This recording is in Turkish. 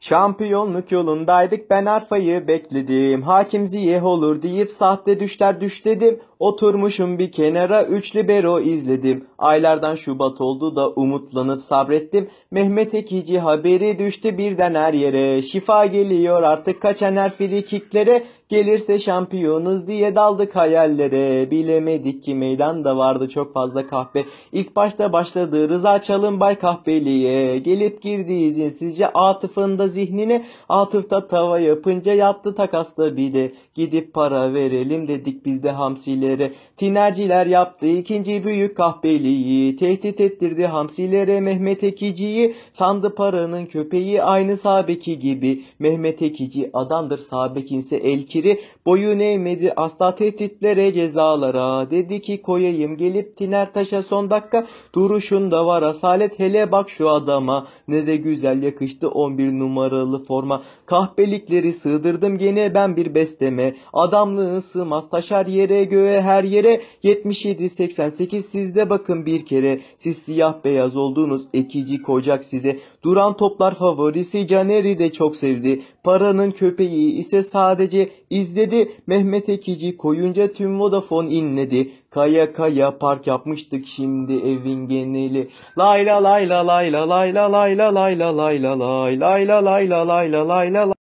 Şampiyonluk yolundaydık ben arfayı bekledim. Hakim ziyeh olur deyip sahte düşler düş dedim. Oturmuşum bir kenara üç libero izledim. Aylardan Şubat oldu da umutlanıp sabrettim. Mehmet Ekici haberi düştü birden her yere. Şifa geliyor artık kaçan her frikiklere. Gelirse şampiyonuz diye daldık hayallere. Bilemedik ki meydanda vardı çok fazla kahve. İlk başta başladı Rıza bay kahveliye. Gelip girdi izinsizce Atıf'ın da zihnine. Atıf'ta tava yapınca yaptı takasla bir de. Gidip para verelim dedik biz de hamsiyle hamsilere. Tinerciler yaptı ikinci büyük kahpeliği. Tehdit ettirdi hamsilere Mehmet Ekici'yi. Sandı paranın köpeği aynı Sabeki gibi. Mehmet Ekici adamdır Sabekinse elkiri. Boyun eğmedi asla tehditlere cezalara. Dedi ki koyayım gelip tiner taşa son dakika. Duruşunda var asalet hele bak şu adama. Ne de güzel yakıştı 11 numaralı forma. Kahpelikleri sığdırdım gene ben bir besteme. Adamlığın sığmaz taşar yere göğe her yere 77-88 sizde bakın bir kere. Siz siyah beyaz olduğunuz ekici kocak size. Duran toplar favorisi Caneri de çok sevdi. Paranın köpeği ise sadece izledi. Mehmet Ekici koyunca tüm Vodafone inledi. Kaya kaya park yapmıştık şimdi evin geneli. layla layla layla layla layla layla layla layla layla layla layla